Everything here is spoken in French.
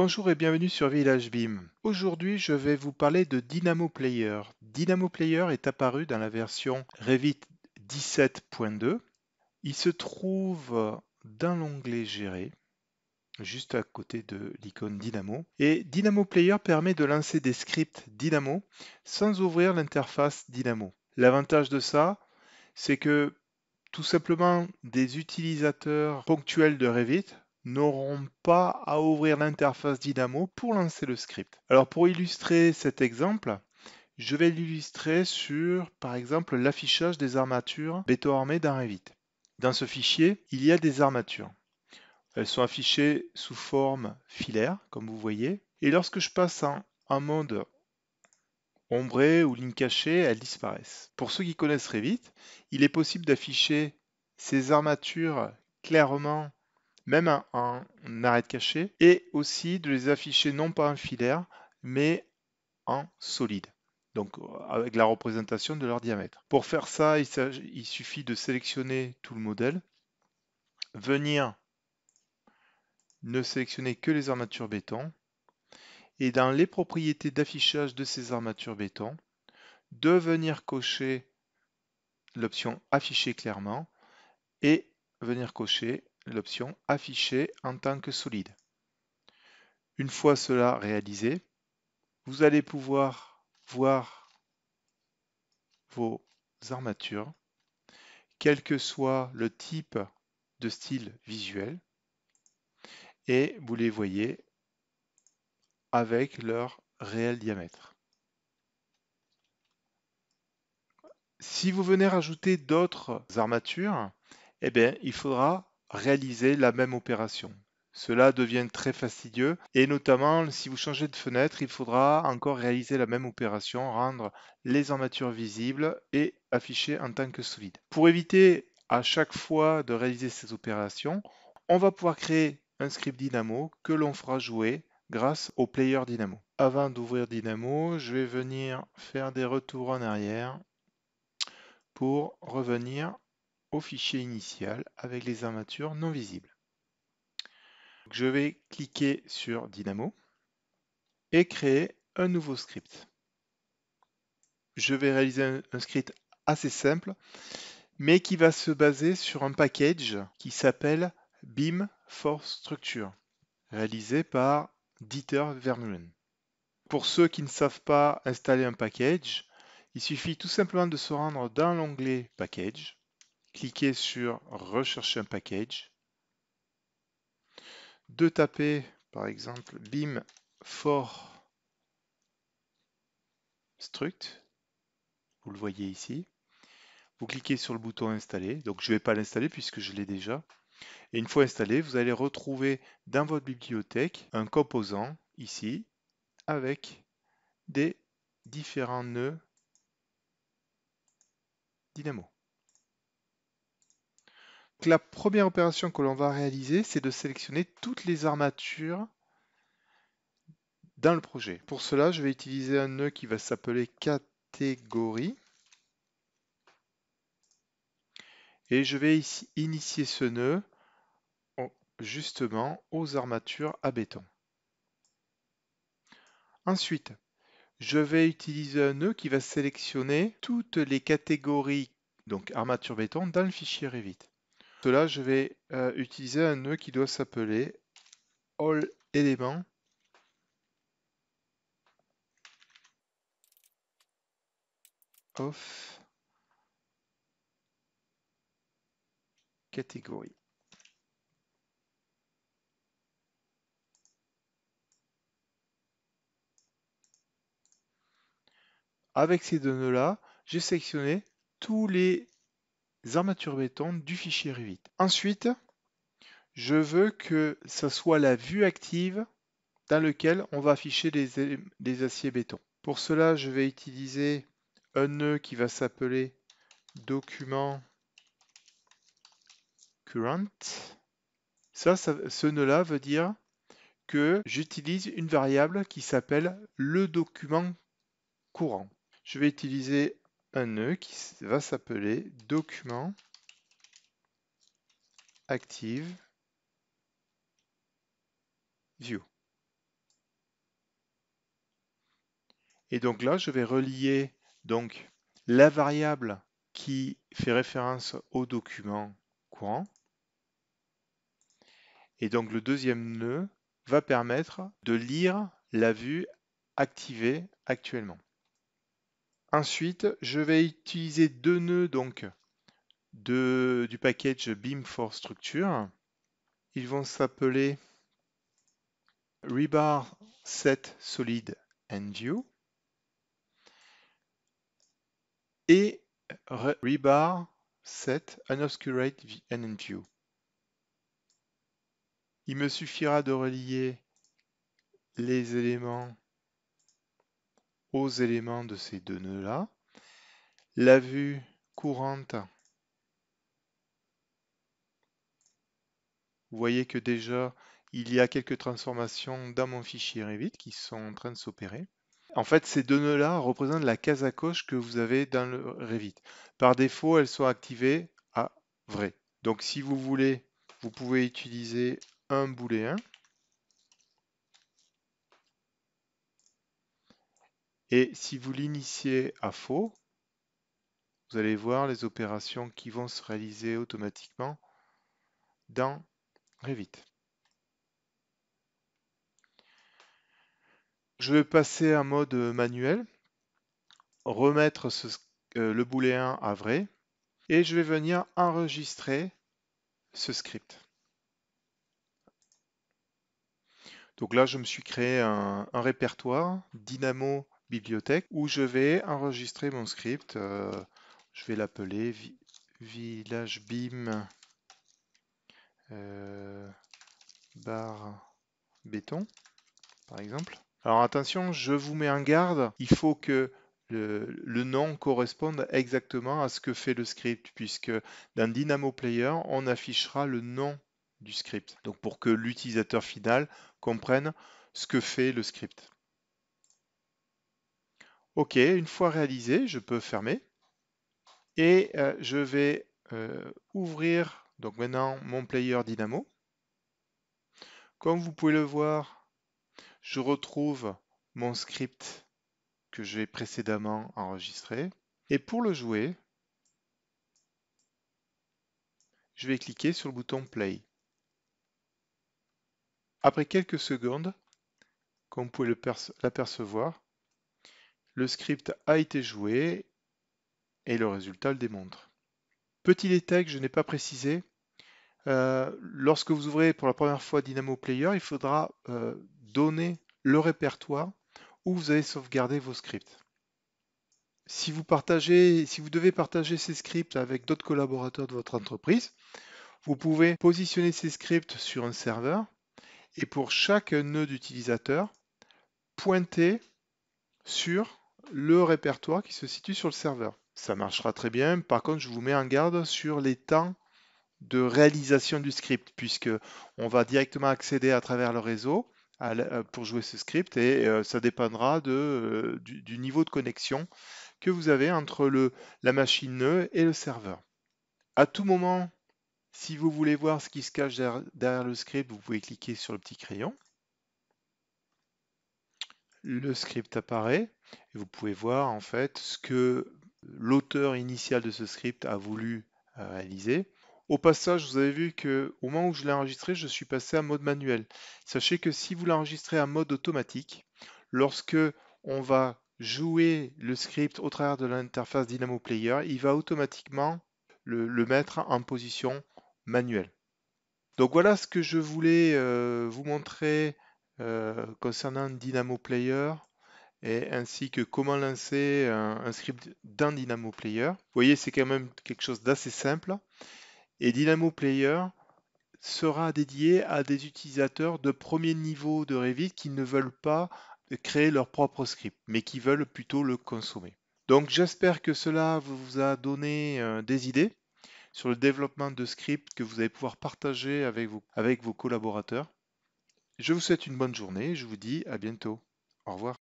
Bonjour et bienvenue sur Village BIM. Aujourd'hui, je vais vous parler de Dynamo Player. Dynamo Player est apparu dans la version Revit 17.2. Il se trouve dans l'onglet Gérer, juste à côté de l'icône Dynamo. Et Dynamo Player permet de lancer des scripts Dynamo sans ouvrir l'interface Dynamo. L'avantage de ça, c'est que tout simplement des utilisateurs ponctuels de Revit n'auront pas à ouvrir l'interface Dynamo pour lancer le script. Alors pour illustrer cet exemple, je vais l'illustrer sur, par exemple, l'affichage des armatures béton armé dans Revit. Dans ce fichier, il y a des armatures. Elles sont affichées sous forme filaire, comme vous voyez. Et lorsque je passe en mode ombré ou ligne cachée, elles disparaissent. Pour ceux qui connaissent Revit, il est possible d'afficher ces armatures clairement même en arrêt de et aussi de les afficher non pas en filaire, mais en solide donc euh, avec la représentation de leur diamètre. Pour faire ça, il, il, suffit de sélectionner tout le modèle, venir ne sélectionner que les armatures béton, et dans les propriétés d'affichage de ces armatures béton, de venir cocher l'option afficher clairement et venir cocher l'option Afficher en tant que solide. Une fois cela réalisé, vous allez pouvoir voir vos armatures, quel que soit le type de style visuel, et vous les voyez avec leur réel diamètre. Si vous venez rajouter d'autres armatures, eh bien, il faudra réaliser la même opération. Cela devient très fastidieux et notamment si vous changez de fenêtre, il faudra encore réaliser la même opération, rendre les armatures visibles et afficher en tant que vide. Pour éviter à chaque fois de réaliser ces opérations, on va pouvoir créer un script Dynamo que l'on fera jouer grâce au player Dynamo. Avant d'ouvrir Dynamo, je vais venir faire des retours en arrière pour revenir au fichier initial avec les armatures non visibles. Je vais cliquer sur Dynamo et créer un nouveau script. Je vais réaliser un script assez simple, mais qui va se baser sur un package qui s'appelle BIM for Structure, réalisé par Dieter Vermeulen. Pour ceux qui ne savent pas installer un package, il suffit tout simplement de se rendre dans l'onglet Package cliquez sur Rechercher un package, de taper par exemple BIM for struct, vous le voyez ici. Vous cliquez sur le bouton installer, donc je ne vais pas l'installer puisque je l'ai déjà. Et une fois installé, vous allez retrouver dans votre bibliothèque un composant ici avec des différents nœuds dynamo la première opération que l'on va réaliser, c'est de sélectionner toutes les armatures dans le projet. Pour cela, je vais utiliser un nœud qui va s'appeler catégorie. Et je vais ici initier ce nœud justement aux armatures à béton. Ensuite, je vais utiliser un nœud qui va sélectionner toutes les catégories, donc armature béton, dans le fichier Revit cela, je vais euh, utiliser un nœud qui doit s'appeler all Elements of category. Avec ces deux nœuds-là, j'ai sélectionné tous les armatures béton du fichier Revit. Ensuite, je veux que ce soit la vue active dans laquelle on va afficher les, aciers béton. Pour cela, je vais utiliser un nœud qui va s'appeler document current. ce nœud-là veut dire que j'utilise une variable qui s'appelle le document courant. Je vais utiliser un nœud qui va s'appeler document active view. Et donc là, je vais relier donc la variable qui fait référence au document courant. Et donc le deuxième nœud va permettre de lire la vue activée actuellement. Ensuite, je vais utiliser deux nœuds donc du package bim for Structure. Ils vont s'appeler Rebar Set et Rebar Il me suffira de relier les éléments aux éléments de ces deux nœuds-là. La vue courante, vous voyez que déjà, il y a quelques transformations dans mon fichier Revit qui sont en train de s'opérer. En fait, ces deux nœuds-là représentent la case à coche que vous avez dans le Revit. Par défaut, elles sont activées à vrai. Donc si vous voulez, vous pouvez utiliser un booléen Et si vous l'initiez à faux, vous allez voir les opérations qui vont se réaliser automatiquement dans Revit. Je vais passer à mode manuel, remettre euh, le booléen à vrai, et je vais venir enregistrer ce script. Donc là, je me suis créé un répertoire Dynamo bibliothèque où je vais enregistrer mon script. Euh, je vais l'appeler village bim village-beam-bar-béton euh, béton, par exemple. Alors attention, je vous mets en garde, il faut que le, nom corresponde exactement à ce que fait le script, puisque dans Dynamo Player, on affichera le nom du script, donc pour que l'utilisateur final comprenne ce que fait le script. OK, une fois réalisé, je peux fermer et euh, je vais euh, ouvrir donc maintenant mon player Dynamo. Comme vous pouvez le voir, je retrouve mon script que j'ai précédemment enregistré. Et pour le jouer, je vais cliquer sur le bouton Play. Après quelques secondes, comme vous pouvez l'apercevoir, le script a été joué et le résultat le démontre. Petit détail que je n'ai pas précisé, euh, lorsque vous ouvrez pour la première fois Dynamo Player, il faudra euh, donner le répertoire où vous allez sauvegarder vos scripts. Si vous, partagez, si vous devez partager ces scripts avec d'autres collaborateurs de votre entreprise, vous pouvez positionner ces scripts sur un serveur et pour chaque nœud d'utilisateur, pointer sur le répertoire qui se situe sur le serveur. Ça marchera très bien. Par contre, je vous mets en garde sur les temps de réalisation du script, puisque on va directement accéder à travers le réseau euh, pour jouer ce script et euh, ça dépendra euh, du, niveau de connexion que vous avez entre la machine nœud et le serveur. À tout moment, si vous voulez voir ce qui se cache derrière le script, vous pouvez cliquer sur le petit crayon le script apparaît et vous pouvez voir en fait ce que l'auteur initial de ce script a voulu euh, réaliser. Au passage, vous avez vu que au moment où je l'ai enregistré, je suis passé à mode manuel. Sachez que si vous l'enregistrez en mode automatique, lorsque on va jouer le script au travers de l'interface Dynamo Player, il va automatiquement le, mettre en position manuelle. Donc voilà ce que je voulais euh, vous montrer euh, concernant Dynamo Player et ainsi que comment lancer un, script dans Dynamo Player. Vous voyez, c'est quand même quelque chose d'assez simple. Et Dynamo Player sera dédié à des utilisateurs de premier niveau de Revit qui ne veulent pas créer leur propre script, mais qui veulent plutôt le consommer. Donc j'espère que cela vous a donné euh, des idées sur le développement de scripts que vous allez pouvoir partager avec, avec vos collaborateurs. Je vous souhaite une bonne journée, je vous dis à bientôt. Au revoir.